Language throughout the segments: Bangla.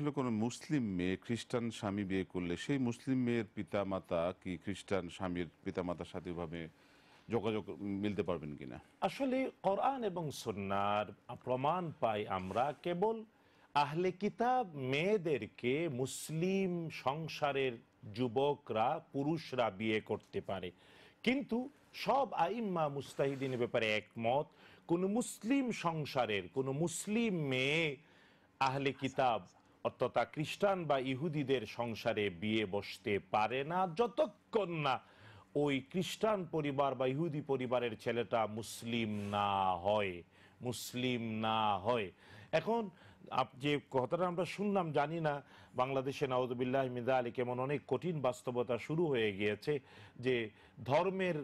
হচ্ছিল কোন মুসলিম মেয়ে খ্রিস্টান স্বামী বিয়ে করলে সেই মুসলিম মেয়ের পিতা মাতা কি খ্রিস্টান স্বামীর পিতা মাতার সাথে ভাবে যোগাযোগ মিলতে পারবেন কিনা আসলে কোরআন এবং সন্ন্যার প্রমাণ পাই আমরা কেবল আহলে কিতাব মেয়েদেরকে মুসলিম সংসারের যুবকরা পুরুষরা বিয়ে করতে পারে কিন্তু সব আইম্মা মুস্তাহিদিন ব্যাপারে একমত কোন মুসলিম সংসারের কোন মুসলিম মেয়ে আহলে কিতাব অর্থাৎ খ্রিস্টান বা ইহুদিদের সংসারে বিয়ে বসতে পারে না যতক্ষণ না ওই খ্রিস্টান পরিবার বা ইহুদি পরিবারের ছেলেটা মুসলিম না হয় মুসলিম না হয় এখন যে কথাটা আমরা শুনলাম জানি না বাংলাদেশে নওয়াজবিল্লাহ মিদা আলী কেমন অনেক কঠিন বাস্তবতা শুরু হয়ে গিয়েছে যে ধর্মের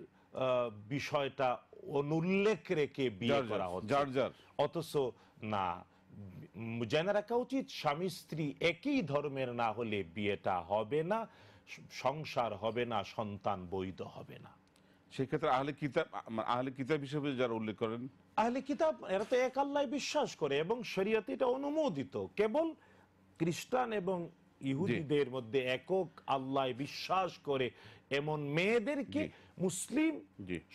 বিষয়টা অনুল্লেখ রেখে বিয়ে করা হচ্ছে অথচ না জেনে রাখা উচিত স্বামী স্ত্রী একই ধর্মের না হলে বিয়েটা হবে না সংসার হবে না সন্তান বৈধ হবে না সেক্ষেত্রে আহলে কিতাব আহলে কিতাব হিসেবে যারা উল্লেখ করেন আহলে কিতাব এরা তো এক আল্লাহ বিশ্বাস করে এবং শরীয়তে এটা অনুমোদিত কেবল খ্রিস্টান এবং ইহুদিদের মধ্যে একক আল্লাহ বিশ্বাস করে এমন মেয়েদেরকে মুসলিম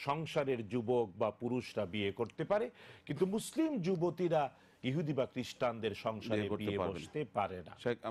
সংসারের যুবক বা পুরুষরা বিয়ে করতে পারে কিন্তু মুসলিম যুবতীরা ইহুদি বা খ্রিস্টানদের সংসারে বিয়ে বসতে পারে না